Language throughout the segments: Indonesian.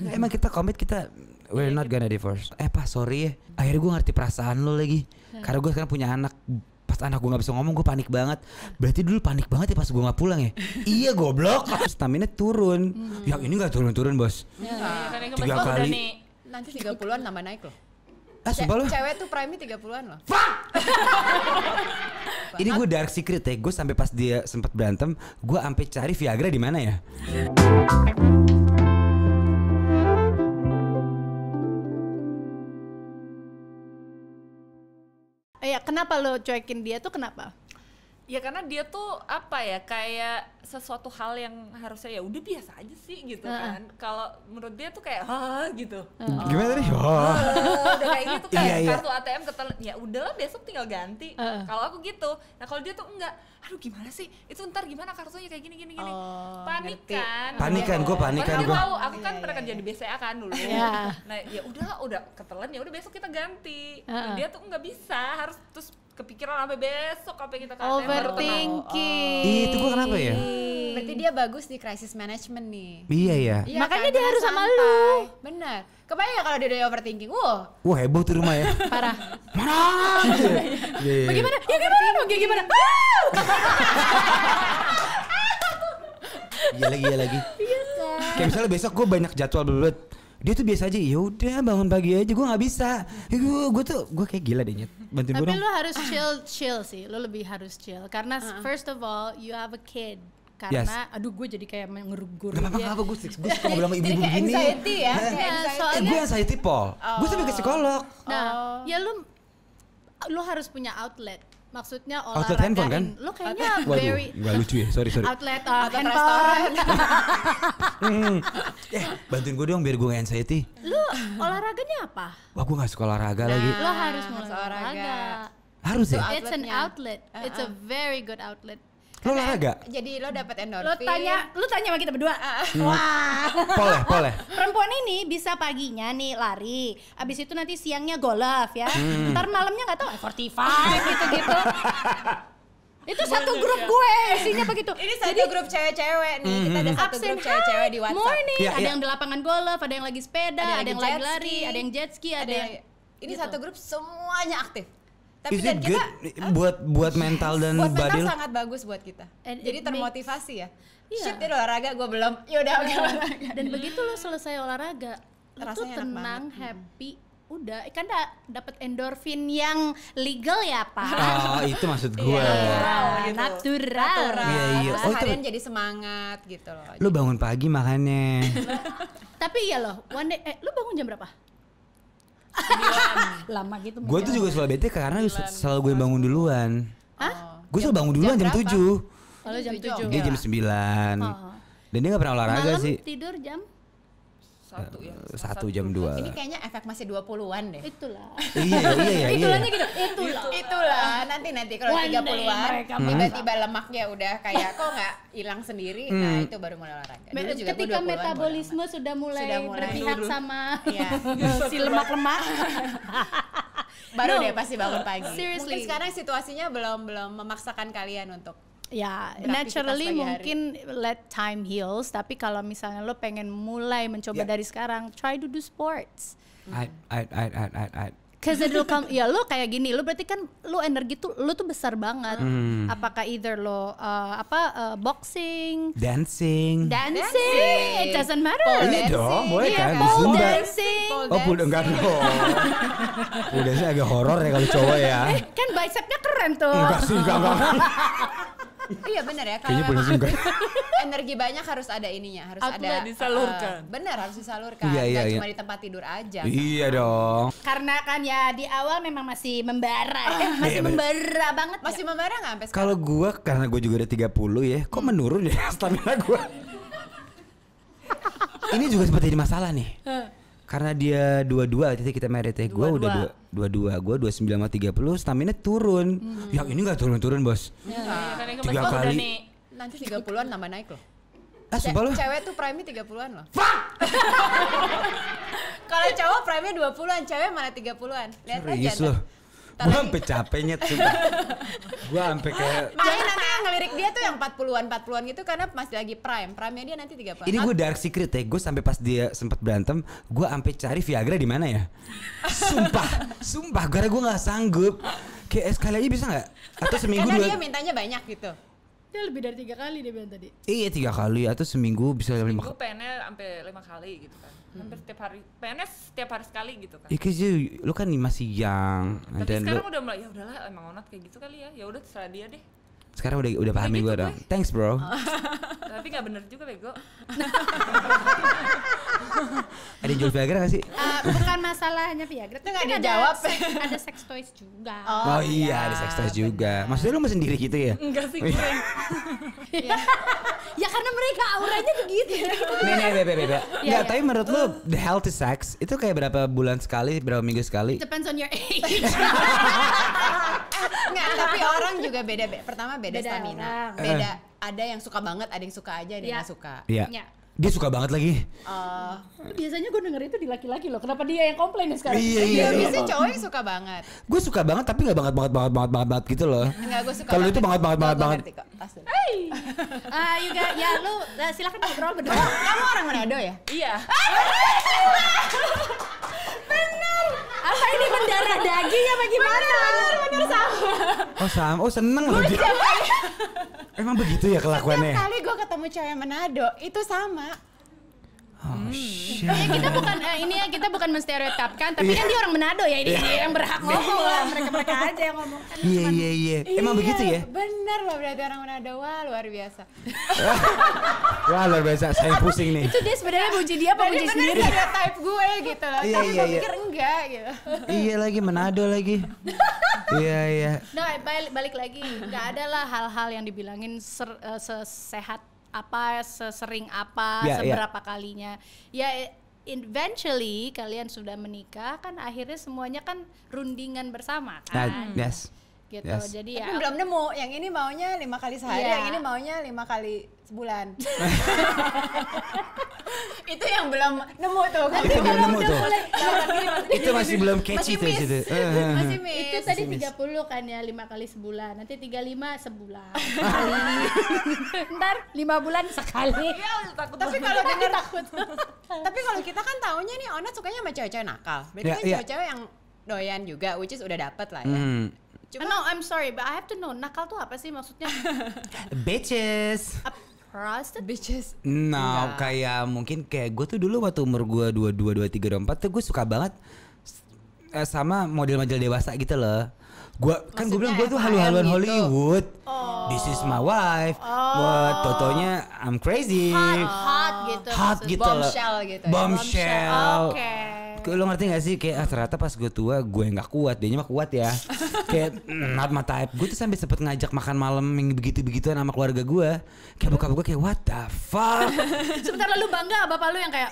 Nah, emang kita komit kita we're iya, not iya. gonna divorce. Eh pak, sorry ya. Akhirnya gue ngerti perasaan lo lagi. Hmm. Karena gue sekarang punya anak. Pas anak gue nggak bisa ngomong gue panik banget. Berarti dulu panik banget ya pas gue nggak pulang ya. iya goblok. Kan Stamina turun. Hmm. Yang ini nggak turun-turun bos. Ya, ya Tiga kali. Nanti 30-an nambah naik loh. Ah, sumpah lo? Cewek tuh prime tiga puluhan loh. Fuck! ini gue dark secret ya. Gue sampai pas dia sempat berantem, gue sampai cari Viagra di mana ya. Hmm. kenapa lo cuekin dia tuh kenapa ya karena dia tuh apa ya kayak sesuatu hal yang harusnya ya udah biasa aja sih gitu uh. kan kalau menurut dia tuh kayak ah gitu uh. oh. gimana tadi oh. udah kayak gitu kan iya, iya. kartu ATM ketel ya udahlah besok tinggal ganti uh. kalau aku gitu nah kalau dia tuh enggak aduh gimana sih itu ntar gimana kartunya kayak gini gini gini oh, panik kan panik kan gue panik kan gue tahu aku kan iya, pernah iya, kerja di BCA iya. kan dulu yeah. nah ya udahlah udah ketelan ya udah besok kita ganti uh. nah, dia tuh enggak bisa harus terus kepikiran sampai besok apa yang kita katakan overthinking oh, itu gue kenapa ya berarti dia bagus di crisis management nih iya ya, iya, makanya kan? dia harus sama lu benar kebayang kalau dia dari overthinking wow wah heboh tuh rumah ya parah mana iya, iya, iya. bagaimana ya gimana dong ya gimana iya lagi iya lagi iya kan? kayak misalnya besok gue banyak jadwal berbeda dia tuh biasa aja ya udah bangun pagi aja gue nggak bisa gue ya, gue tuh gue kayak gila deh nyet bantuin tapi lu harus chill chill sih lu lebih harus chill karena uh -huh. first of all you have a kid karena yes. aduh gue jadi kayak ngerugur gak apa-apa ya. gue gue suka ngobrol sama ibu-ibu gini anxiety ya iya. kayak nah, soalnya gue anxiety pol oh. gue sampai ke psikolog nah oh. ya lu lu harus punya outlet maksudnya olahraga outlet handphone kan? Lo kayaknya very gak lucu ya, sorry sorry. Outlet, uh, outlet restoran. hmm. Eh, bantuin gue dong biar gue nggak anxiety. Lu olahraganya apa? Wah, gue nggak suka olahraga nah, lagi. Lo harus mau olahraga. Harus ya? It's an outlet. It's a uh-uh. very good outlet Lo nah, olahraga? Jadi lo dapet endorfin. Lo tanya, lo tanya sama kita berdua. Hmm. Wah. Boleh, boleh. Perempuan ini bisa paginya nih lari, abis itu nanti siangnya golf ya. Hmm. Ntar malamnya nggak tahu 45 eh, gitu-gitu. Itu Bener, satu grup ya. gue isinya begitu. Ini satu Jadi, grup cewek-cewek nih. Kita ada hmm, hmm, hmm. satu grup cewek-cewek di WhatsApp. Morning. Ya, ada ya. yang di lapangan golf, ada yang lagi sepeda, ada yang, ada yang lagi lari, ada yang jet ski, ada, ada yang ini gitu. satu grup semuanya aktif tapi Is dan it kita good eh, buat buat mental dan buat body mental sangat bagus buat kita And jadi termotivasi ya yeah. shit iya. olahraga gue belum yaudah oke iya. olahraga dan begitu lo selesai olahraga lo tenang banget. Hmm. happy udah eh, kan da dapat endorfin yang legal ya pak oh itu maksud iya, gue yeah. gitu. natural natural yeah, yeah. Oh, harian jadi semangat gitu loh lu bangun pagi makannya tapi iya loh one day eh, lu bangun jam berapa Lama gitu. Gue tuh juga selalu bete karena selalu gue bangun duluan. Hah? Gue selalu bangun duluan jam, jam 7. Kalau jam 7. Dia jam 9. Iya. Dan dia gak pernah olahraga Malam sih. tidur jam satu ya eh, satu jam ya. dua ini kayaknya efek masih dua puluhan deh itulah iya iya iya, iya. itulahnya gitu itulah gitu. itulah nanti nanti kalau tiga puluhan hmm. tiba-tiba lemaknya udah kayak kok nggak hilang sendiri nah hmm. itu baru mulai olahraga Dulu juga ketika metabolisme sudah mulai, sudah mulai berpihak sama ya. si lemak-lemak baru no. deh pasti bangun pagi seriously mungkin sekarang situasinya belum belum memaksakan kalian untuk ya naturally mungkin let time heals tapi kalau misalnya lo pengen mulai mencoba yeah. dari sekarang try to do sports I I I I I, I. Cause it'll come, ya lo kayak gini, lo berarti kan lo energi tuh lo tuh besar banget. Hmm. Apakah either lo uh, apa uh, boxing, dancing. dancing, dancing, it doesn't matter. Pole oh, Ini iya dancing. dong, boleh yeah, kan? kan? Pole Zumba. dancing. oh, pole enggak dong. pole sih agak horor ya kalau cowok ya. Eh, kan bicepnya keren tuh. Enggak sih, enggak enggak. iya benar ya kalau memang energi banyak harus ada ininya harus Aku ada disalurkan uh, bener harus disalurkan iya, iya, iya. cuma di tempat tidur aja iya kan. dong karena kan ya di awal memang masih membara ya. Iya, masih iya, membara banget ya. masih membara nggak sampai kalau gue karena gue juga tiga 30 ya kok hmm. menurun ya stamina gue ini juga seperti jadi masalah nih karena dia dua-dua jadi kita merit ya. gue udah dua 22 gue 29 sama 30 stamina turun hmm. yang ini gak turun-turun bos ya, ya, tiga kali nih, nanti 30an nambah naik loh Ah, Ce sumpah lo? Cewek tuh prime-nya 30-an loh. Fuck! Kalau cowok prime-nya 20-an, cewek mana 30-an? Lihat aja. Serius loh gue sampai capek nyet gue sampai kayak makanya nanti yang ngelirik dia tuh yang 40-an 40-an gitu karena masih lagi prime prime nya dia nanti tiga 30 ini gue dark secret ya gue sampai pas dia sempat berantem gue sampai cari Viagra di mana ya sumpah sumpah karena gue nggak sanggup kayak sekali aja bisa nggak atau seminggu karena dia mintanya banyak gitu dia lebih dari tiga kali dia bilang tadi iya tiga kali atau seminggu bisa seminggu lima kali pengennya sampai lima kali gitu kan hampir setiap hari PNS setiap hari sekali gitu kan. Iya yeah, lu kan masih young. Tapi sekarang lu, udah mulai ya udahlah emang onat kayak gitu kali ya. Ya udah terserah dia deh. Sekarang udah udah pahami gitu gue dong. Thanks bro. Tapi nggak bener juga bego. Ada jual Viagra gak sih? Uh, bukan masalahnya Viagra. Itu gak dijawab. Ada, ada sex toys juga. Oh, oh iya, iya. ada sex toys juga. Maksudnya lu mau sendiri gitu ya? Enggak sih iya. gue. ya. karena mereka auranya begitu. Iya. Gitu. Nih, nih, bebe, bebe. Enggak, tapi menurut lu the healthy sex itu kayak berapa bulan sekali, berapa minggu sekali? Depends on your age. Enggak, tapi orang juga beda. Pertama beda, beda stamina. Orang. Beda. Ada yang suka banget, ada yang suka aja, ada yang yeah. gak suka. Yeah. Yeah dia suka banget lagi. Uh, biasanya gue denger itu di laki-laki loh. Kenapa dia yang komplain ya sekarang? Iya, iya. iya, iya. Biasanya cowok yang suka banget. Gue suka banget tapi gak banget banget banget banget banget, banget gitu loh. Enggak, gue suka Kalau itu banget banget banget banget. Ah, Ah, juga ya lu uh, silakan ngobrol berdua. Oh, kamu orang Manado ya? Iya. Bener. Apa ini mendarah daging apa gimana? Bener, bener, sama. Oh sama, oh seneng loh Emang begitu ya kelakuannya? Setiap kali gue ketemu cewek Manado itu sama. Oh, hmm. ya, kita bukan uh, ini ya kita bukan menstereotipkan, tapi iya. kan dia orang Manado ya ini iya. yang berhak ngomong lah mereka mereka aja yang ngomong. Kan iya iya iya. Emang yeah, begitu ya? benar loh berarti orang Manado wah luar biasa. Wah luar biasa. Saya pusing nih. Itu dia sebenarnya puji dia apa puji sendiri dia type type gue gitu loh. Iya, Tapi iya, gue iya. pikir enggak gitu. iya lagi Manado lagi. Iya iya. Nah, balik, balik lagi, nggak ada lah hal-hal yang dibilangin ser- uh, sesehat apa, sesering apa, yeah, ya. seberapa yeah. kalinya. Ya eventually kalian sudah menikah kan akhirnya semuanya kan rundingan bersama nah, kan. Nah, yes. Gitu. Yes. Jadi ya belum nemu. Yang ini maunya lima kali sehari, yeah. yang ini maunya lima kali sebulan. itu yang belum nemu tuh. Kan? Itu belum nemu tuh. itu masih belum catchy tuh Uh, Masih miss. Itu tadi tiga puluh kan ya lima kali sebulan. Nanti tiga lima sebulan. Ntar lima bulan sekali. Ya takut. Tapi kalau dengar takut. Tapi kalau kita kan taunya nih Ona sukanya sama cewek-cewek nakal. Berarti yeah, kan ya. cewek-cewek yeah. yang doyan juga which is udah dapet lah ya. Mm. Cuma, no, I'm sorry, but I have to know nakal tuh apa sih maksudnya? Bitches. Ap prostitute bitches. Nah, no, kayak mungkin kayak gue tuh dulu waktu umur gue 22, 23, 24 tuh gue suka banget eh, sama model-model dewasa gitu loh. Gua kan Maksudnya kan gue bilang gue tuh halu-haluan gitu. Hollywood. Oh. This is my wife. Oh. Wah, totonya I'm crazy. Hot, hot gitu. Hot maksud. gitu Bombshell gitu. Ya. Bombshell. Bombshell. Oke. Okay lo ngerti gak sih kayak ah, ternyata pas gue tua gue gak kuat dia mah kuat ya kayak not my type gue tuh sampai sempet ngajak makan malam yang begitu begituan sama keluarga gue kayak buka buka kayak what the fuck sebentar lalu bangga bapak lu yang kayak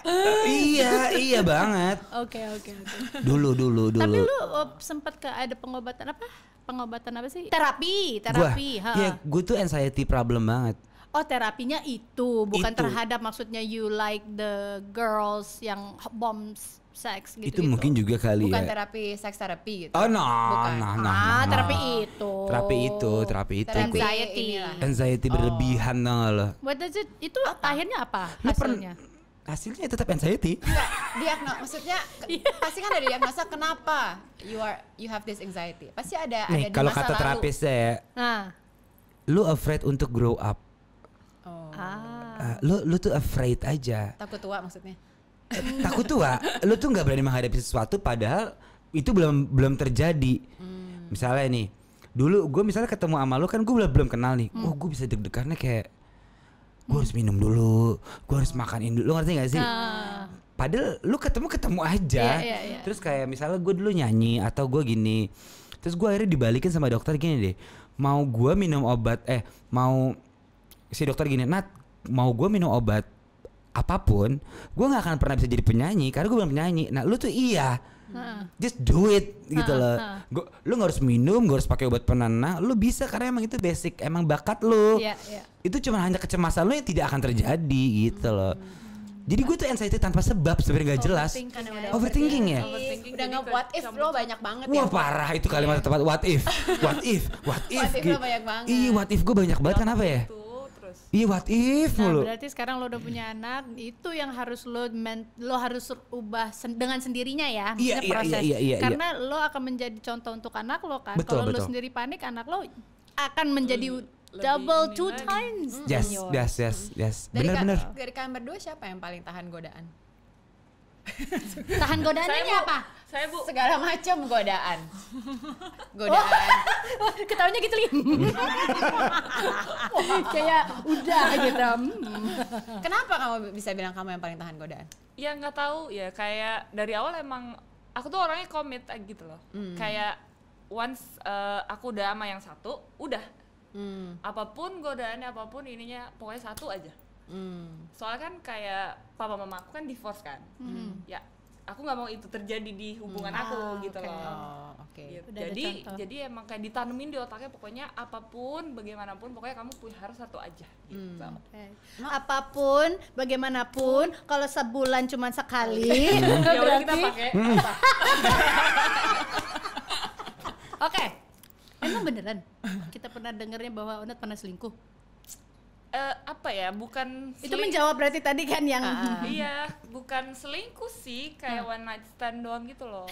iya iya banget oke oke oke dulu dulu dulu tapi lu oh, sempet ke ada pengobatan apa pengobatan apa sih terapi terapi Iya, gue tuh anxiety problem banget oh terapinya itu bukan itu. terhadap maksudnya you like the girls yang bombs sex gitu, gitu. Itu mungkin juga kali Bukan ya. terapi seks terapi gitu. Oh no, nah, Bukan. no, nah, no, nah, ah, no, terapi itu. Terapi itu, terapi itu. anxiety anxiety. Anxiety oh. berlebihan tau lo. What does itu apa? akhirnya apa hasilnya? hasilnya tetap anxiety. Enggak, diagnos maksudnya iya. pasti kan ada diagnosa kenapa you are you have this anxiety. Pasti ada Nih, ada kalau kata terapis saya ya, Nah. Lu afraid untuk grow up Oh. Ah. Uh, lu lu tuh afraid aja. Takut tua maksudnya. takut tua. lu tuh nggak berani menghadapi sesuatu padahal itu belum belum terjadi. Hmm. Misalnya nih, dulu gue misalnya ketemu sama lu kan gue belum kenal nih. Hmm. Oh, gue bisa deg-degannya kayak gue harus hmm. minum dulu, gue harus makan dulu. Lu ngerti gak sih? Uh. Padahal lu ketemu ketemu aja. Yeah, yeah, yeah. Terus kayak misalnya gue dulu nyanyi atau gue gini. Terus gue akhirnya dibalikin sama dokter gini deh. Mau gue minum obat eh mau si dokter gini Nat mau gue minum obat apapun gue nggak akan pernah bisa jadi penyanyi karena gue bukan penyanyi nah lu tuh iya hmm. just do it hmm. gitu loh hmm. lu gak harus minum gak harus pakai obat penenang lu bisa karena emang itu basic emang bakat lu yeah, yeah. itu cuma hanya kecemasan lu yang tidak akan terjadi gitu hmm. loh jadi gue tuh anxiety tanpa sebab sebenarnya nggak jelas. Overthinking, overthinking ya. Overthinking iya, udah nggak what if lo banyak banget. Wah ya. parah itu kalimat yeah. tepat what if, what if, what if. what if gitu. lo banyak banget. Iya what if gue banyak banget kenapa ya? Itu terus. Iya what if nah, lo. berarti sekarang lo udah punya anak, itu yang harus lo men, lo harus ubah sen, dengan sendirinya ya, iya, iya, proses. Iya, iya, iya, iya. Karena iya. lo akan menjadi contoh untuk anak lo kan. Kalau lo sendiri panik, anak lo akan menjadi lebih, double two times. Yes, yes, yes, yes. Benar-benar. Dari, kalian ka dari kamar dua siapa yang paling tahan godaan? Tahan godaannya apa? Saya bu segala macam godaan. Godaan. Oh. Ketawanya gitu loh. Kayak udah gitu. Hmm. Kenapa kamu bisa bilang kamu yang paling tahan godaan? Ya nggak tahu ya kayak dari awal emang aku tuh orangnya komit eh, gitu loh. Hmm. Kayak once uh, aku udah sama yang satu, udah. Hmm. Apapun godaannya apapun ininya pokoknya satu aja. Hmm. Soalnya kan kayak papa mama aku kan divorce kan. Hmm ya aku nggak mau itu terjadi di hubungan hmm. aku ah, gitu okay. loh. Oh, okay. gitu. jadi jadi emang kayak ditanemin di otaknya pokoknya apapun bagaimanapun pokoknya kamu harus satu aja gitu. Hmm. Okay. Nah, apapun bagaimanapun kalau sebulan cuma sekali ya udah kita pakai. Oke. Emang beneran? Kita pernah dengarnya bahwa Onat pernah selingkuh? uh, apa ya bukan seling... itu menjawab berarti tadi kan yang uh, iya bukan selingkuh sih kayak hmm. one night stand doang gitu loh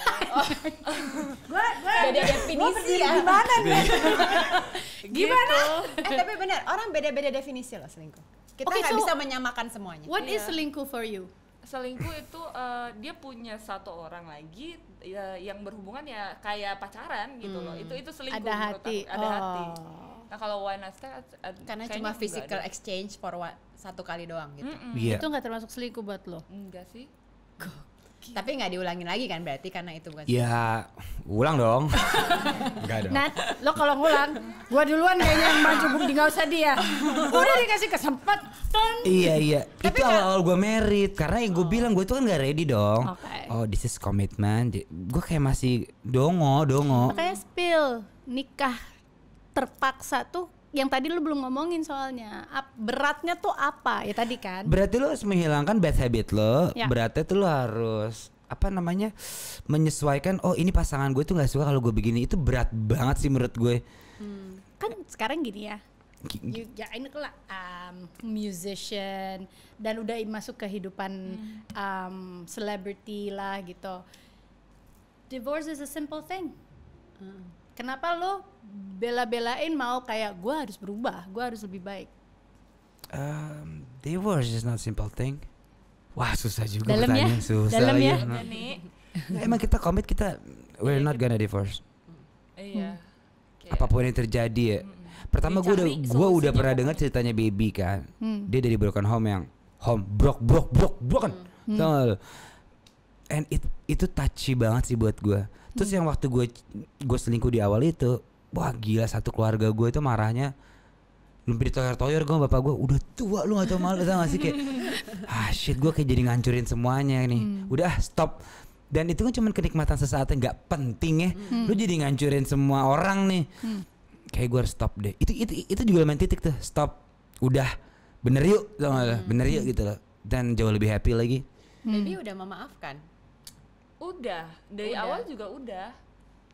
gue gue beda definisi ya gimana nih gitu. gimana eh tapi benar orang beda beda definisi loh selingkuh kita nggak okay, so, bisa menyamakan semuanya what yeah. is iya. selingkuh for you selingkuh itu uh, dia punya satu orang lagi ya, yang berhubungan ya kayak pacaran gitu hmm. loh itu itu selingkuh ada hati aku, ada oh. hati Nah kalau one night stand karena cuma physical exchange for what, satu kali doang gitu. Mm -mm. Yeah. Itu nggak termasuk selingkuh buat lo? Enggak sih. Gokil. Tapi nggak diulangin lagi kan berarti karena itu bukan. Ya ulang dong. Enggak dong. Nat, lo kalau ngulang, gua duluan kayaknya yang maju bukti nggak usah dia. Udah dikasih kesempatan. Iya iya. Tapi itu awal-awal gue merit karena yang gue oh. bilang gue itu kan nggak ready dong. Okay. Oh this is commitment. Gue kayak masih dongo dongo. Makanya spill nikah terpaksa tuh yang tadi lu belum ngomongin soalnya beratnya tuh apa ya tadi kan berarti lu harus menghilangkan bad habit lo ya. beratnya tuh lu harus apa namanya menyesuaikan oh ini pasangan gue tuh nggak suka kalau gue begini itu berat banget sih menurut gue hmm. kan sekarang gini ya you, ya ini lah um, musician dan udah masuk kehidupan hmm. um, celebrity lah gitu divorce is a simple thing hmm. Kenapa lo bela-belain mau kayak gue harus berubah, gue harus lebih baik? Um, divorce is not simple thing. Wah susah juga Dalam ya? susah. Dalam ya. Nah, emang kita komit kita we're iya, not iya. gonna divorce. Mm. Iya. Hmm. Apapun yang terjadi ya. Pertama gue udah gue udah pernah dengar ceritanya baby kan. Hmm. Dia dari broken home yang home broke broke broke broken. Hmm. And it, itu touchy banget sih buat gue Terus yang waktu gue gue selingkuh di awal itu, wah gila satu keluarga gue itu marahnya lebih ditoyor-toyor gue bapak gue udah tua lu gak tau malu tau gak sih kayak ah shit gue kayak jadi ngancurin semuanya nih hmm. udah ah, stop dan itu kan cuma kenikmatan sesaatnya nggak penting ya hmm. lu jadi ngancurin semua orang nih hmm. kayak gue harus stop deh itu itu itu juga main titik tuh stop udah bener yuk sama hmm. bener yuk gitu loh dan jauh lebih happy lagi hmm. Baby udah memaafkan Udah, dari udah. awal juga udah.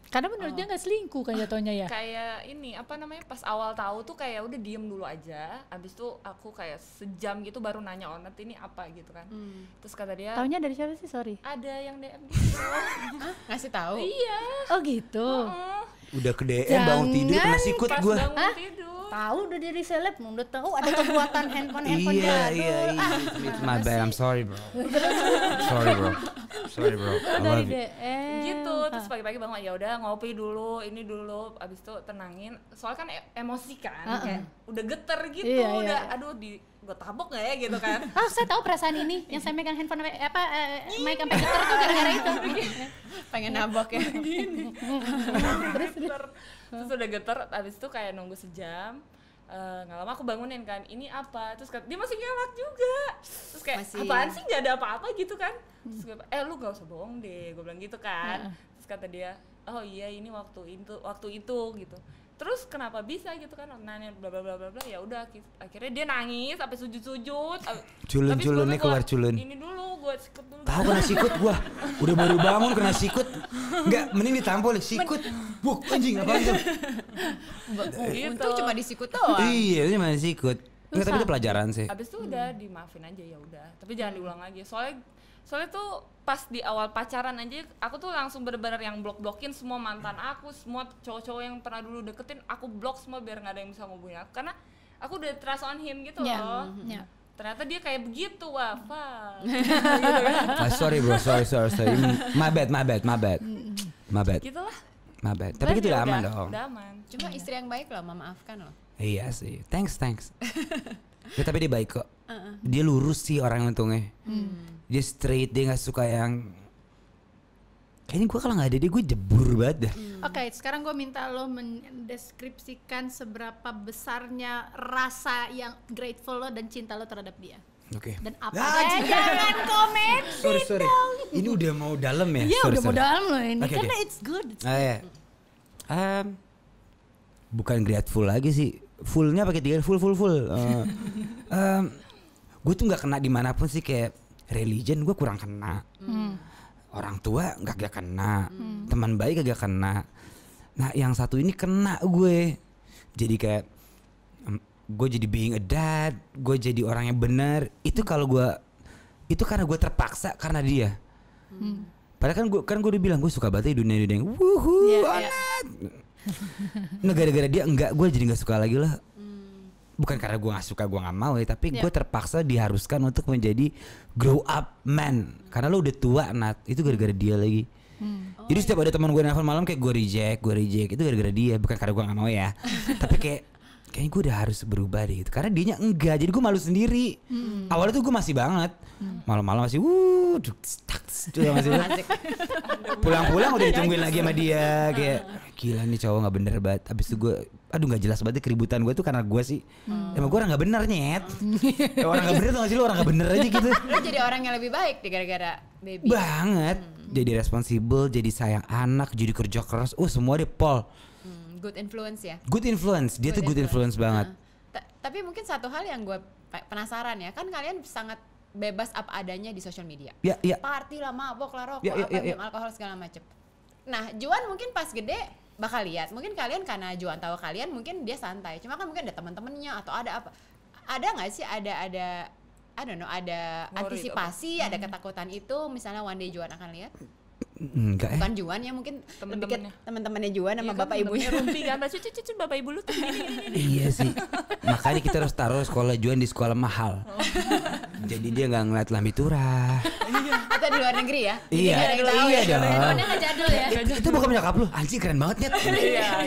Karena menurut oh. Ah. dia nggak selingkuh kan jatuhnya ya. Kayak ini apa namanya pas awal tahu tuh kayak udah diem dulu aja. Abis itu aku kayak sejam gitu baru nanya Onet ini apa gitu kan. Hmm. Terus kata dia. Tahunya dari siapa sih sorry? Ada yang DM gitu. Ngasih tahu? Iya. Oh gitu. Uh -uh. Udah ke DM Jangan bangun tidur kena sikut gue. Bangun Hah? tidur tahu udah dari seleb udah tahu ada kekuatan handphone iya, handphone iya, Iya iya. it's my bad. I'm sorry bro. sorry bro. sorry bro dari DM eh, gitu terus pagi-pagi bangun ya udah ngopi dulu ini dulu abis itu tenangin soalnya kan e, emosi kan uh -uh. kayak udah geter gitu iya, iya udah iya, aduh di gue tabok gak ya gitu kan oh saya tahu perasaan ini yang saya megang handphone apa uh, mic sampai geter tuh gara-gara itu pengen nabok ya terus terus udah geter abis itu kayak nunggu sejam Eh, nggak uh, lama aku bangunin kan ini apa terus kata, dia masih ngelak juga terus kayak masih... apaan sih nggak ada apa-apa gitu kan terus gue eh lu gak usah bohong deh gue bilang gitu kan terus kata dia oh iya ini waktu itu waktu itu gitu terus kenapa bisa gitu kan nanya bla bla bla bla bla ya udah akhirnya dia nangis sampai sujud sujud culun culun nih keluar culun ini dulu gue sikut dulu tahu kena sikut gue udah baru bangun kena sikut nggak mending ditampol sikut buk anjing apa itu Iya gitu. cuma disikut doang iya cuma disikut Nggak, tapi itu pelajaran sih. Abis itu hmm. udah dimaafin aja ya udah. Tapi jangan diulang lagi. Soalnya soalnya tuh pas di awal pacaran aja aku tuh langsung bener-bener yang blok-blokin semua mantan aku, semua cowok-cowok yang pernah dulu deketin aku blok semua biar nggak ada yang bisa ngubungin aku karena aku udah trust on him gitu yeah. loh. Hmm. Yeah. Ternyata dia kayak begitu, wafa. gitu kan. ah, sorry bro, sorry, sorry, sorry. Hmm, my bad, my bad, my bad. Hmm. My bad. Gitu lah. My bad. Tapi gitu ya udah aman dong. Udah aman. Cuma istri yang baik loh, memaafkan loh. Iya sih. Thanks, thanks. ya, tapi dia baik kok. Uh-uh. Dia lurus sih orang untungnya. Hmm. Dia straight, dia nggak suka yang Kayaknya gue kalau nggak ada dia gue jebur banget dah. Hmm. Oke, okay, sekarang gue minta lo mendeskripsikan seberapa besarnya rasa yang grateful lo dan cinta lo terhadap dia. Oke. Okay. Dan apa? Ah, eh, jangan komen sorry, sorry. dong. Ini udah mau dalam ya? Iya, udah sorry. mau dalam loh ini. Okay, Karena okay. it's good. It's good. yeah. um, iya bukan grateful lagi sih fullnya pakai tiga full full full uh, um, gue tuh nggak kena dimanapun sih kayak religion gue kurang kena hmm. orang tua nggak gak kena hmm. teman baik gak kena nah yang satu ini kena gue jadi kayak um, gue jadi being a dad gue jadi orang yang benar itu kalau gue itu karena gue terpaksa karena dia hmm. padahal kan gue kan gue udah bilang gue suka banget dunia dunia yang iya, wuhu yeah, Nah, gara-gara dia enggak gue jadi nggak suka lagi lah hmm. bukan karena gue nggak suka gue nggak mau ya tapi yeah. gue terpaksa diharuskan untuk menjadi grow up man karena lo udah tua nat itu gara-gara dia lagi Hmm. Oh, jadi setiap ada teman gue nelfon malam kayak gue reject, gue reject itu gara-gara dia bukan karena gue nggak mau ya, tapi kayak kayaknya gue udah harus berubah deh gitu. Karena dia enggak, jadi gue malu sendiri. Hmm. Awalnya tuh gue masih banget. Hmm. Malam-malam masih wuh, pulang-pulang udah ditungguin lagi sama dia ah. kayak gila nih cowok nggak bener banget. Abis itu gue aduh nggak jelas banget keributan gue tuh karena gue sih hmm. emang gue orang nggak bener nyet ya, orang nggak bener tuh gak sih lu orang nggak bener aja gitu lu jadi orang yang lebih baik deh gara-gara baby banget hmm. jadi responsibel jadi sayang anak jadi kerja keras uh semua deh Paul hmm good influence ya good influence dia good tuh good influence, influence banget nah, tapi mungkin satu hal yang gue penasaran ya kan kalian sangat bebas apa adanya di sosial media ya, Yeah. party lah mabok lah rokok yeah, ya, yeah, apa yeah, yeah. alkohol segala macem nah Juan mungkin pas gede bakal lihat mungkin kalian karena Juan tahu kalian mungkin dia santai cuma kan mungkin ada teman-temannya atau ada apa ada nggak sih ada ada I don't know ada Worried antisipasi apa? ada ketakutan itu misalnya one day Juan akan lihat Enggak ya. Bukan Juan ya mungkin temen-temennya. Temen-temennya Juan sama ya, bapak kan, ibunya. Rumpi kan baca cucu cucu bapak ibu lu tuh gini, gini, Iya sih. Makanya kita harus taruh sekolah Juan di sekolah mahal. Oh. Jadi dia nggak ngeliat lambitura. kita iya. di luar negeri ya? Iya. Iya, iya, iya dong. ya. Itu bukan nyakap lu. Anjir keren banget ya.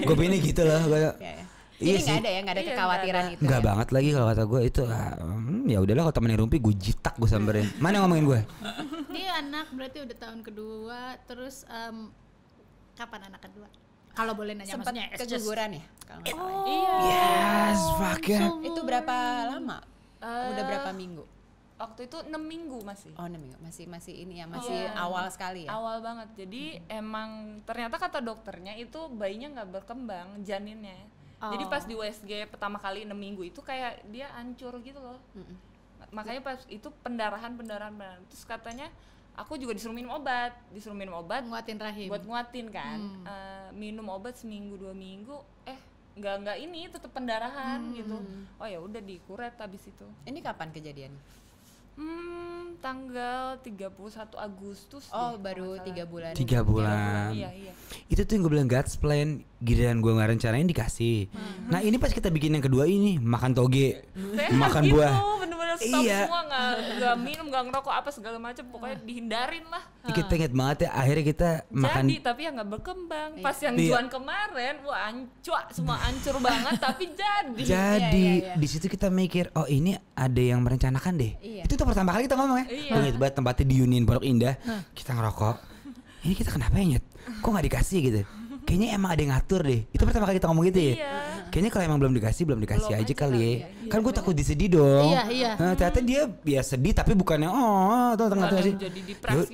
Gue bini gitu loh. Iya. iya. Jadi iya nggak ada ya, gak ada iya, kekhawatiran gak ada. itu. Ya? Nggak ya? banget lagi kalau kata gue itu, ah, hmm, ya udahlah kalau temenin rumpi gue jitak gue samperin. Mana ngomongin gue? Dia anak berarti udah tahun kedua, terus um, kapan anak kedua? Kalau boleh nanya Sempet maksudnya keguguran ya? oh, iya. Yes, fuck yeah. itu berapa lama? Uh, udah berapa minggu? waktu itu enam minggu masih oh enam minggu masih masih ini ya masih yeah. awal sekali ya awal banget jadi hmm. emang ternyata kata dokternya itu bayinya nggak berkembang janinnya Oh. Jadi pas di USG pertama kali enam minggu itu kayak dia hancur gitu loh. Mm -mm. Makanya pas itu pendarahan pendarahan pendarahan. Terus katanya aku juga disuruh minum obat, disuruh minum obat. Nguatin rahim. Buat nguatin kan. Mm. E, minum obat seminggu dua minggu, eh nggak nggak ini tetap pendarahan mm. gitu. Oh ya udah dikuret habis itu. Ini kapan kejadian? Hmm, tanggal 31 Agustus. Oh, deh, baru tiga bulan. Tiga bulan. Iya, iya. Itu tuh yang gue bilang God's plan, giliran gue nggak rencanain dikasih. Hmm. Nah, ini pas kita bikin yang kedua ini, makan toge, nah, makan buah stop iya. semua nggak nggak minum nggak ngerokok apa segala macam pokoknya nah. dihindarin lah ya, kita inget banget ya akhirnya kita jadi, makan jadi tapi ya nggak berkembang iya. pas yang iya. juan kemarin wah ancur semua ancur banget tapi jadi iya, iya, jadi iya, iya, iya. di situ kita mikir oh ini ada yang merencanakan deh iya. itu tuh pertama kali kita ngomong ya iya. inget banget tempatnya di Union Pondok Indah hmm. kita ngerokok ini kita kenapa ya kok nggak dikasih gitu kayaknya emang ada yang ngatur deh itu pertama kali kita ngomong gitu ya iya. Kayaknya kalau emang belum dikasih belum dikasih belum aja, aja kali ya. ya. Iya, kan gue takut disedih dong. Iya iya. Nah, ternyata dia ya sedih tapi bukannya oh tuh tengah tuh sih.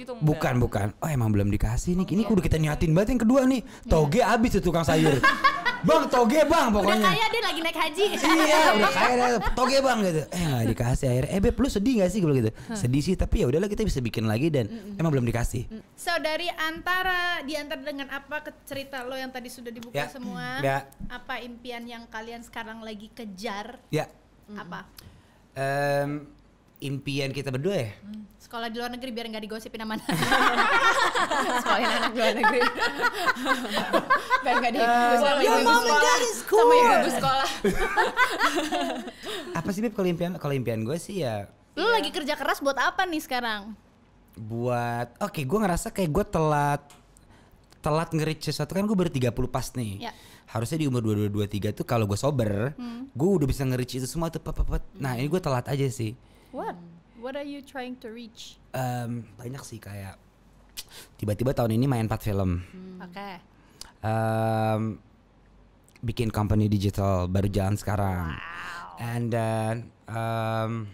gitu. Bukan bukan. Oh emang belum dikasih nih. Ini oh, kudu iya, kita niatin banget yang kedua nih. Toge habis iya. tuh tukang sayur. bang toge bang pokoknya. Udah kaya dia lagi naik haji. iya, udah kaya dia toge bang gitu. Eh nggak dikasih akhirnya. Eh beb lu sedih gak sih gue gitu? hmm. Sedih sih tapi ya udahlah kita bisa bikin lagi dan mm emang belum dikasih. So dari antara diantar dengan apa ke cerita lo yang tadi sudah dibuka ya. semua? Ya. Apa impian yang kalian sekarang lagi kejar? Ya. Apa? Um, impian kita berdua ya? Hmm, sekolah di luar negeri biar nggak digosipin sama anak. Sekolahin anak di luar negeri. biar nggak digosipin eh, sama ibu sekolah. Sama ibu sekolah. apa sih Bib kalau impian? Kalau impian gue sih ya... Lu lagi kerja keras buat apa nih sekarang? Buat... Oke, okay, gue ngerasa kayak gue telat telat nge-reach sesuatu kan gue baru 30 pas nih. Ya. Harusnya di umur 22 23 tuh kalau gue sober, hmm. gue udah bisa nge-reach itu semua tuh pep, pep, pep. Nah, ini gue telat aja sih. What? Hmm. What are you trying to reach? Um, banyak sih kayak tiba-tiba tahun ini main empat film. Hmm. Oke. Okay. Um, bikin company digital baru jalan sekarang. Wow. And then um,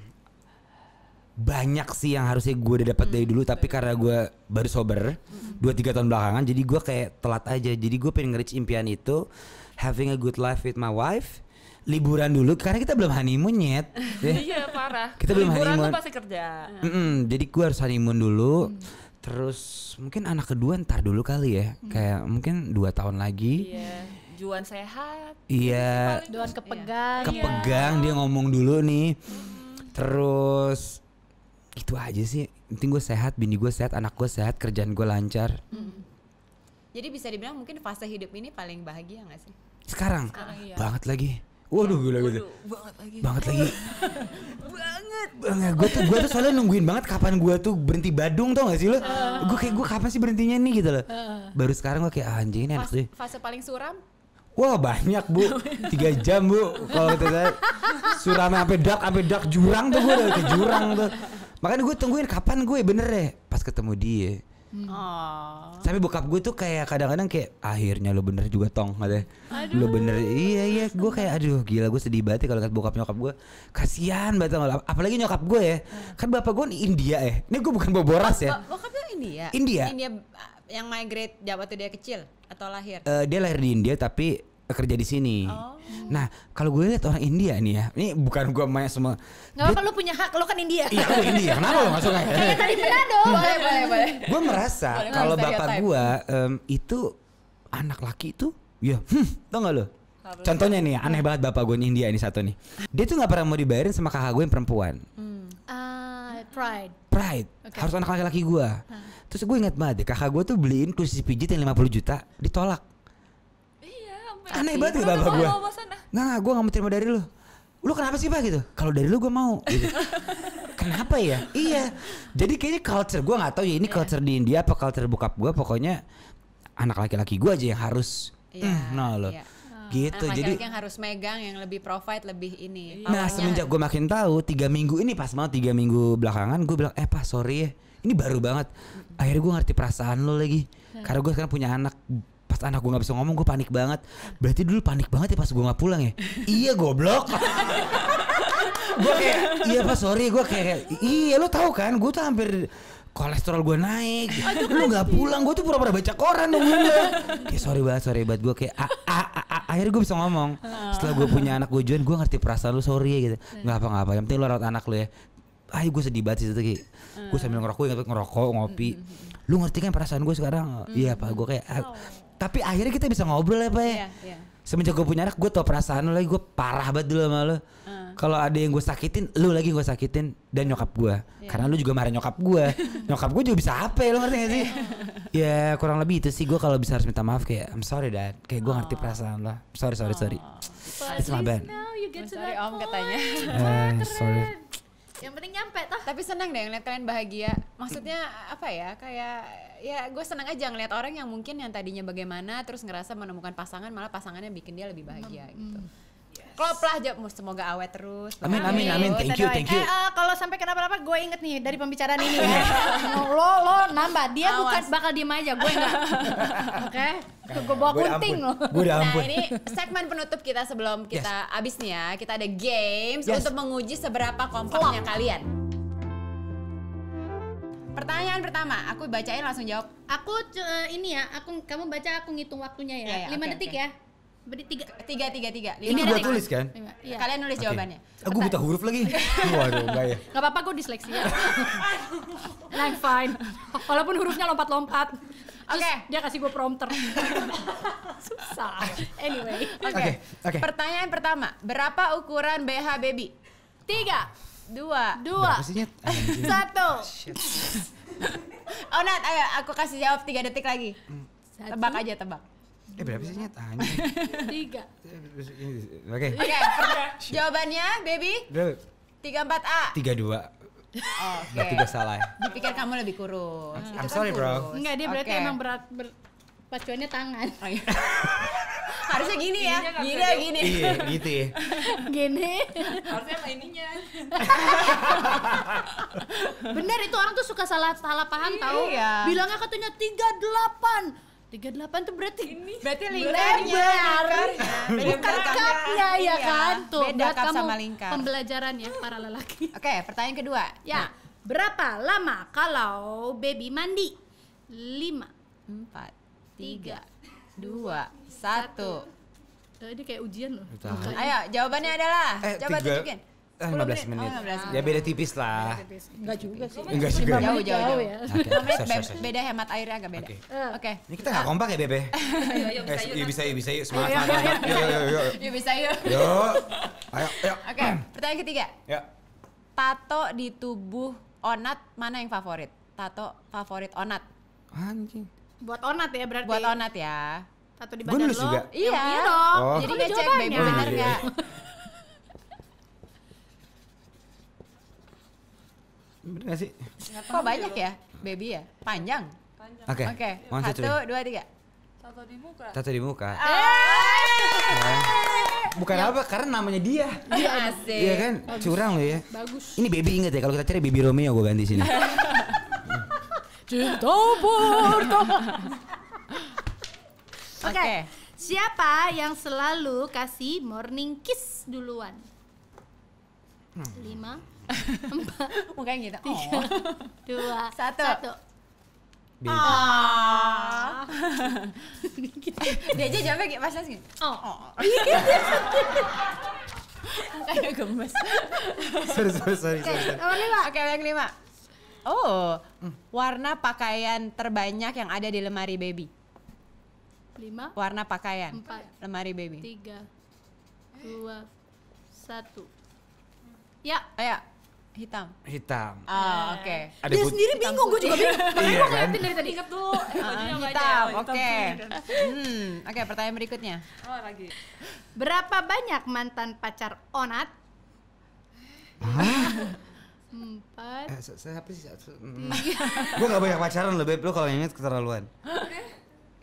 banyak sih yang harusnya gue udah dapat hmm. dari dulu tapi karena gue baru sober hmm. dua tiga tahun belakangan jadi gue kayak telat aja jadi gue pengen nge-reach impian itu having a good life with my wife liburan dulu karena kita belum honeymoon nyet. iya parah. Kita belum liburan honeymoon. Liburan pasti kerja. Mm hmm jadi gue harus honeymoon dulu. Hmm. Terus mungkin anak kedua ntar dulu kali ya. Hmm. Kayak mungkin dua tahun lagi. Iya. Juan sehat. Iya. Juan iya. kepegang. Kepegang iya. dia ngomong dulu nih. Hmm. Terus itu aja sih. Penting gue sehat, bini gue sehat, anak gue sehat, kerjaan gue lancar. Hmm. Jadi bisa dibilang mungkin fase hidup ini paling bahagia gak sih? Sekarang, Sekarang iya. banget lagi Waduh gila gitu. Banget lagi. Banget lagi. banget. Banget. Gue tuh gue tuh soalnya nungguin banget kapan gue tuh berhenti Badung tau gak sih lo? Ah. Gue kayak gue kapan sih berhentinya nih gitu loh. Ah. Baru sekarang gue kayak ah, anjing ini enak sih. Fase paling suram? Wah banyak bu, tiga jam bu. Kalau kita saya suram sampai dak sampai dak jurang tuh gue udah ke jurang tuh. Makanya gue tungguin kapan gue bener deh. Pas ketemu dia, Hmm. Tapi bokap gue tuh kayak kadang-kadang kayak akhirnya lo bener juga tong katanya. Aduh. Lo bener iya iya gue kayak aduh gila gue sedih banget ya kalau ngeliat bokap nyokap gue. Kasihan banget sama Apalagi nyokap gue ya. Kan bapak gue India ya. Ini gue bukan boboras ya. bokap lo India. India. India ah, yang migrate waktu dia kecil atau lahir? Uh, dia lahir di India tapi kerja di sini. Oh. Nah, kalau gue lihat orang India nih ya, ini bukan gue main semua. Enggak apa-apa, lu punya hak, lu kan India. Iya, lu India. Kenapa lu nggak suka? Ya? Kayak tadi Manado. boleh, boleh, boleh. Gue merasa kalau bapak gue um, itu anak laki itu, ya, hmm, tau gak lo? Contohnya nih, aneh banget bapak gue India ini satu nih. Dia tuh gak pernah mau dibayarin sama kakak gue yang perempuan. Hmm. Uh, pride. Pride. Okay. Harus anak laki-laki gue. Terus gue inget banget deh, kakak gue tuh beliin kursi pijit yang 50 juta, ditolak aneh iya. banget gak gitu bapak gue nggak nggak gue nggak mau terima dari lu lu kenapa sih pak gitu kalau dari lu gue mau gitu. kenapa ya iya jadi kayaknya culture gue nggak tahu ya ini yeah. culture di India apa culture bokap gue pokoknya anak laki-laki gue aja yang harus yeah. mm, no lo yeah. gitu jadi yang harus megang yang lebih provide lebih ini iya. nah semenjak gue makin tahu tiga minggu ini pas mau tiga minggu belakangan gue bilang eh pak sorry ya ini baru banget akhirnya gue ngerti perasaan lo lagi iya. karena gue sekarang punya anak pas anak gue gak bisa ngomong gue panik banget berarti dulu panik banget ya pas gue gak pulang ya iya goblok gue kayak iya pas sorry gue kayak iya lo tau kan gue tuh hampir kolesterol gue naik Aduh, lu nggak pulang gue tuh pura-pura baca koran dong kayak sorry banget sorry banget gue kayak a, a, a, a, akhirnya gue bisa ngomong ah. setelah gue punya anak gue join gue ngerti perasaan lu sorry ya gitu iya. nggak apa apa yang penting lu rawat anak lu ya ayo gue sedih banget sih itu kayak gue sambil ngerokok ngerokok ngopi mm, mm, mm, lu ngerti kan perasaan gue sekarang iya pak gue kayak tapi akhirnya kita bisa ngobrol ya pak ya iya, iya. semenjak gue punya anak gue tau perasaan lo lagi gue parah banget dulu sama lo uh. kalau ada yang gue sakitin lo lagi gue sakitin dan nyokap gue yeah. karena lo juga marah nyokap gue nyokap gue juga bisa apa lo ngerti gak sih iya. ya kurang lebih itu sih gue kalau bisa harus minta maaf kayak I'm sorry dad kayak gue ngerti oh. perasaan lo sorry sorry sorry oh. It's my bad. sorry, that om katanya. Uh, sorry yang penting nyampe toh tapi senang deh ngeliat kalian bahagia maksudnya apa ya kayak ya gue senang aja ngeliat orang yang mungkin yang tadinya bagaimana terus ngerasa menemukan pasangan malah pasangannya bikin dia lebih bahagia hmm. gitu Kloplah semoga awet terus. Amin amin amin. Thank you thank you. Eh, uh, kalau sampai kenapa-napa gue inget nih dari pembicaraan ini ya. Iya. lo lo nambah dia Awas. bukan bakal diem aja gue enggak. Oke. Okay? Gue bawa kunting loh. Gue udah nah, ampun. Nah ini segmen penutup kita sebelum kita yes. abis nih ya. Kita ada games yes. untuk menguji seberapa kompaknya kalian. Pertanyaan pertama, aku bacain langsung jawab. Aku uh, ini ya, aku kamu baca aku ngitung waktunya ya. Iya, iya, lima yeah, 5 okay, detik okay. ya. Beri tiga tiga tiga tiga. Lima, Ini udah tulis kan? Lima. Iya. Kalian nulis okay. jawabannya. Aku buta huruf lagi. Waduh, enggak ya. Enggak apa-apa, gue disleksia. Ya. I'm fine. Walaupun hurufnya lompat-lompat. Oke. Okay. Dia kasih gue prompter. Susah. Anyway. Oke. Okay. Okay. Okay. Pertanyaan pertama, berapa ukuran BH baby? Tiga, dua, dua, satu. oh Nat, ayo aku kasih jawab tiga detik lagi. Tebak aja tebak. Eh berapa sih nyatanya? Tiga. Oke. Oke. Jawabannya, baby? Tiga empat A. Tiga dua. Oke. Tiga salah. Ya. Dipikir kamu lebih kurus. I'm, kan sorry bro. Enggak dia berarti emang berat ber, pacuannya tangan. Harusnya gini ya. Gini ya gini. Iya, gitu ya. Gini. Harusnya sama ininya. Bener itu orang tuh suka salah salah paham tahu. Iya. Bilangnya katanya 38 tiga delapan tuh berarti ini berarti lingkarnya kan? bukan kapnya ya, ya kan tuh beda kamu sama lingkar pembelajaran ya para lelaki oke okay, pertanyaan kedua ya nah. berapa lama kalau baby mandi Lima, 4 3 2 1 ini kayak ujian loh. Ayo, jawabannya adalah. Eh, coba tiga, tunjukin. Ah, eh, 15 menit. Oh, 15 menit. Ya beda tipis lah. Enggak juga sih. Enggak juga. Jauh, jauh, jauh. ya. Okay. Sorry, sorry, Beda hemat airnya agak beda. Oke. Okay. Uh. Okay. Ini kita enggak kompak ya, Bebe? Ayo, ayo, bisa yuk. bisa yuk, bisa yuk. Semangat, semangat. Yuk, yuk, yuk. Yuk, bisa yuk. Yuk. Ayo, ayo. Oke, okay. pertanyaan ketiga. Ya. Tato di tubuh Onat mana yang favorit? Tato favorit Onat. Anjing. Buat Onat ya berarti. Buat Onat ya. Tato di badan lo. juga? Ya, iya. Iya dong. Oh. Jadi ngecek, Bebe benar enggak? Oh, iya. Bener gak sih? Kok banyak ya? Baby ya? Panjang? Oke. Okay. Okay. Satu, dua, tiga. Tato di muka. Tato di muka. Eh. Bukan ya. apa, karena namanya dia. Iya sih. Iya kan? Bagus. Curang loh ya. Bagus. Ini baby inget ya, kalau kita cari baby Romeo gue ganti sini. Cinta Porto. Oke. Siapa yang selalu kasih morning kiss duluan? Hmm. Lima, empat mukanya gitu tiga oh. dua satu, satu. Ah. dia aja jawabnya kayak pas Nas gitu oh, oh. kayak gemes sorry sorry sorry nomor lima oke yang lima oh hmm. warna pakaian terbanyak yang ada di lemari baby lima warna pakaian empat lemari baby tiga dua satu ya ya Hitam. Hitam. Ah, ah. oke. Okay. Dia sendiri bingung, gue juga bingung. iya kan? dari tadi inget dulu. Ah, hitam, oke. Hmm, oke pertanyaan berikutnya. Oh, lagi. Berapa banyak mantan pacar Onat? Empat. Eh, saya apa sih? Hmm. Gue gak banyak pacaran lebih Lo kalau inget keterlaluan. Oke.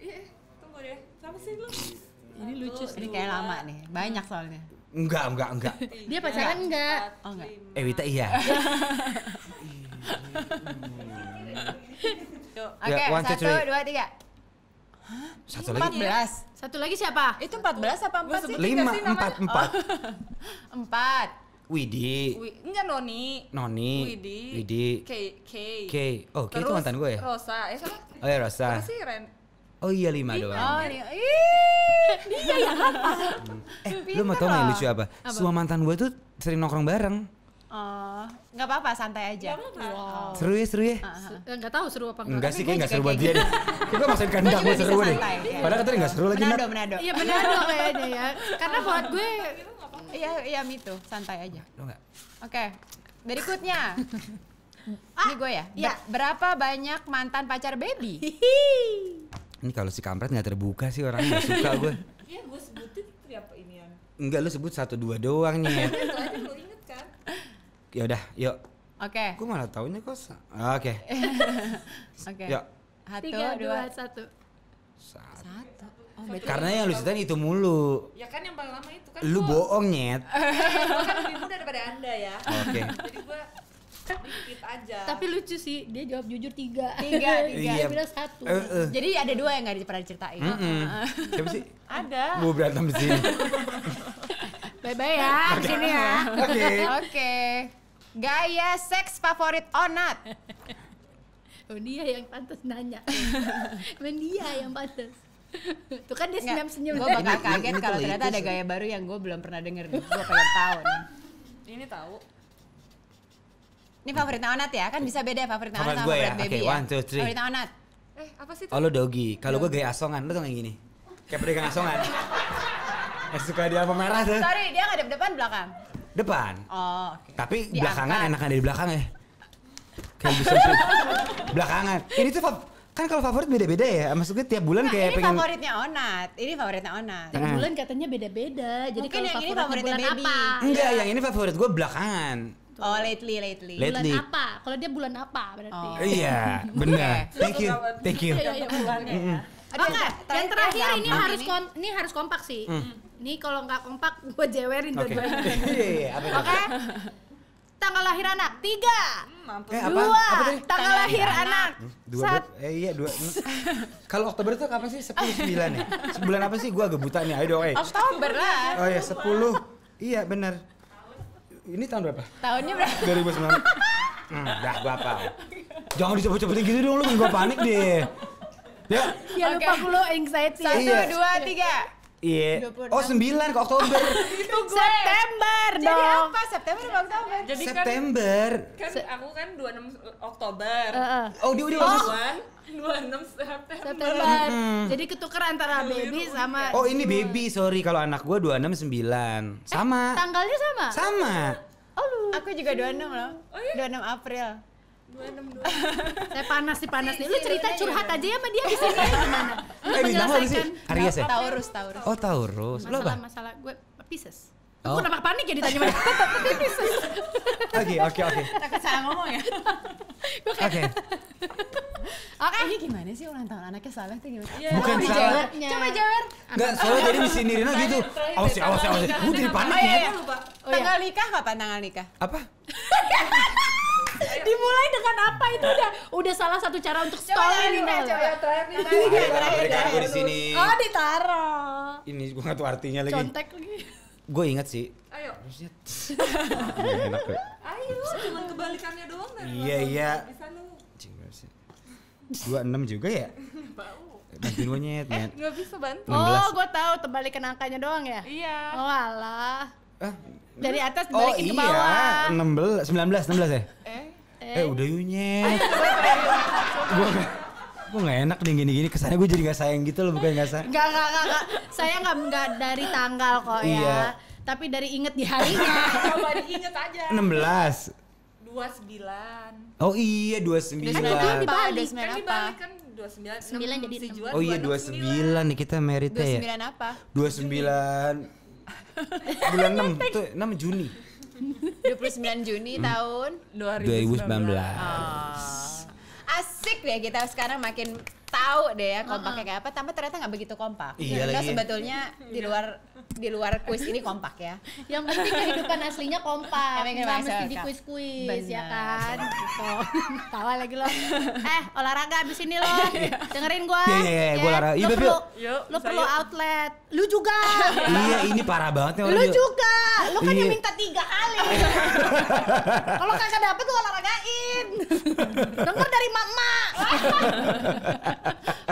Iya, tunggu deh. sih lo. Ini lucu sih. Ini kayak lama nih. Banyak soalnya. Enggak, enggak, enggak. Iya. Dia pacaran iya. enggak? Oh, enggak. Ewita eh, iya. iya. Ya, oke, okay, satu, three. dua, tiga. Hah? Satu lagi. Empat belas. Satu lagi siapa? Itu empat belas apa empat sih? Lima, empat, empat. Empat. Widi. enggak Noni. Noni. Widi. Widi. K. K. K. Oh, K itu mantan gue ya? Rosa. Eh, salah. Oh ya Rosa. Apa sih Ren? Oh iya lima doang. Oh iya. Dia yang apa? Eh, lu mau tau gak lucu apa? apa? Semua mantan gue tuh sering nongkrong bareng. Oh, nggak apa-apa, santai aja. Gak apa Wow. Seru ya, seru ya? Ah, ah. eh, gak tahu seru apa enggak. sih, kayaknya gak seru buat dia deh. Kita gitu. masukin kandang gue seru deh. Padahal katanya gak seru lagi. Menado, menado. Iya, menado kayaknya ya. Karena buat gue Iya, iya, itu iya, santai aja. Lo enggak? Oke. Berikutnya. Ini gue ya. Iya. Berapa banyak mantan pacar baby? Ini kalau si kampret nggak terbuka sih orangnya nggak suka gue. Iya gue sebutin ini ya? Enggak lu sebut satu dua doang nih. Ya. inget kan. Ya udah, yuk. Oke. Okay. Gue malah taunya kok. Oke. Oke. Okay. Yuk. Satu, Tiga, dua, satu. Satu. satu. Oh, satu Karena yang lu ceritain itu mulu. Ya kan yang paling lama itu kan. Lu bohong nyet. Gue kan lebih muda daripada anda ya. Oke. Okay. Jadi gue aja tapi lucu sih dia jawab jujur tiga tiga tiga dia bilang satu uh, uh. jadi ada dua yang nggak pernah diceritain mm -mm. siapa sih ada mau berantem sih bye bye ya okay. sini ya oke okay. oke okay. gaya seks favorit onat oh dia yang pantas nanya men dia yang pantas Tuh kan dia senyum-senyum Gue bakal kaget kalau ternyata ada gaya baru yang gue belum pernah denger Gue pengen tahu nih Ini tahu ini favoritnya Onat ya? Kan bisa beda ya favoritnya Onat sama favorit ya? baby okay, ya. One, two, three. Favoritnya Onat. Eh, apa sih itu? Oh, lo dogi. Kalau gue gaya asongan, lo tau gak gini? Kayak pedagang asongan. Eh, suka dia apa merah tuh. Sorry, dia gak ada depan belakang. Depan. Oh, oke. Okay. Tapi di belakangan enakan dari belakang ya. Kayak bisa belakangan. Ini tuh kan kalau favorit beda-beda ya maksudnya tiap bulan nah, kayak ini pengen favoritnya Onat ini favoritnya Onat tiap nah. bulan katanya beda-beda jadi kalau favorit favoritnya bulan baby. apa enggak ya. yang ini favorit gue belakangan gitu. Oh, lately, lately. lately. Bulan apa? Kalau dia bulan apa berarti? Oh. Iya, benar. Thank you. Thank you. Iya, iya, iya ya. Oke, okay, yang terakhir ya, ini harus kom ini harus kompak sih. Mm. Ini kalau nggak kompak gue jewerin okay. dua-duanya. Iya, Oke. Tanggal lahir anak tiga, hmm, eh, dua. Apa Tanggal lahir anak. Hmm, dua, Sat... eh, iya dua. Hmm. kalau Oktober itu kapan sih? Sepuluh sembilan ya. Sebulan apa sih? Gue agak buta nih. Ayo dong. Eh. Oktober lah. Oh ya sepuluh. Iya benar ini tahun berapa? Tahunnya berapa? 2009. hmm, dah gua apa? Jangan dicoba cobain gitu dong lu, gua panik deh. Ya. Ya lupa okay. lu anxiety. Satu, iya. dua, tiga. Iya. Oh, sembilan? ke Oktober. itu September Jadi dong. apa? September atau Oktober? Jadi kan- September. Kan, kan aku kan 26 Oktober. Uh, uh. Oh, dia udah oh. 26 September. September. -hmm. Jadi ketuker antara baby sama ya. Oh, ini baby. Sorry kalau anak gua enam sembilan, Sama. Eh, tanggalnya sama? Sama. Oh, Aku juga 26 loh. Oh, iya? 26 April. Saya panas sih panas nih. Lu cerita curhat aja ya sama dia di sini gimana? Lu menyelesaikan Aries ya? Taurus, Taurus. Oh, Taurus. Lu apa? Masalah gue Pisces. Oh. Aku kenapa panik ya ditanya mana? Pisces. Oke, oke, oke. Takut salah ngomong ya. Oke. Oke. Eh, ini gimana sih ulang tahun anaknya salah tuh gimana? Yeah. Bukan salah. Coba jawab. Enggak, soalnya jadi di sini Rina gitu. Ya, awas ya, awas ya, awas ya. Gue jadi panik ya. Tanggal nikah kapan tanggal nikah? Apa? dimulai dengan apa itu udah udah salah satu cara untuk stalling coba, coba, coba, terakhir nih terakhir di sini oh ditaruh ini gue nggak tahu artinya lagi contek lagi gue inget sih ayo enak ya. ayo cuma kebalikannya doang iya iya dua enam juga ya bantuin nyet. eh, gak bisa bantu oh gue tahu tebalikin angkanya doang ya iya oh alah Ah, dari atas balikin oh, ke iya. bawah. Oh iya, 16, 19, 16 ya? Eh, eh, eh udah yunye. gue gak enak nih gini-gini kesannya gue jadi gak sayang gitu loh bukan gak sayang gak gak gak, gak. saya gak, gak dari tanggal kok ya. iya. tapi dari inget di harinya coba diinget aja 16 29 oh iya 29 kan itu dibalik kan dibalik kan 29 9 jadi 6, oh iya 29 nih kita meritnya ya 29 apa? 29 bulan 6 itu 6 Juni 29 Juni hmm. tahun 2019. 2019. Oh. Asik deh kita sekarang makin tahu deh ya kompaknya kayak apa. tapi ternyata nggak begitu kompak. Iya sebetulnya di luar di luar kuis ini kompak ya. Yang penting kehidupan aslinya kompak, nggak mesti di kuis-kuis ya kan. Gitu. Tawa lagi lo. Eh olahraga abis ini loh, iya. dengerin gua. Iya iya iya, Gua ya, olahraga. Lo iya, perlu, lo perlu outlet. Lu juga. Iya ini parah banget ya. Lu juga. Lu kan yang minta tiga kali. Kalau kagak dapet lu olahraga Dengar dari mama.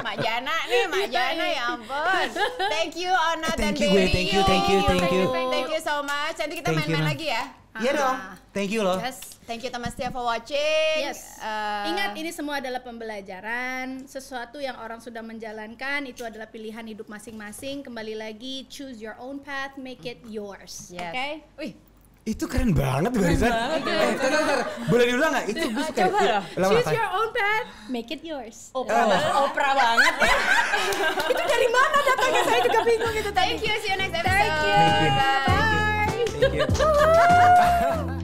Mak Jana nih, Mak iya. Jana ya ampun. Thank you Ona thank dan you, Thank you, thank you, thank you. Thank you so much. Nanti kita main-main lagi ya. Iya yeah, dong. Thank you loh. Yes. Thank you teman setia for watching. Yes. Uh, Ingat ini semua adalah pembelajaran. Sesuatu yang orang sudah menjalankan itu adalah pilihan hidup masing-masing. Kembali lagi choose your own path, make it yours. Yes. Oke. Okay? Wih, itu keren banget gue Rizan. Eh, Boleh diulang gak? Itu gue ah, suka. Coba iya, lah. Choose your own path, make it yours. Oprah opera Oprah banget ya. Itu dari mana datangnya saya juga bingung itu tadi. Thank you, see you next episode. Thank you. Bye. Thank you.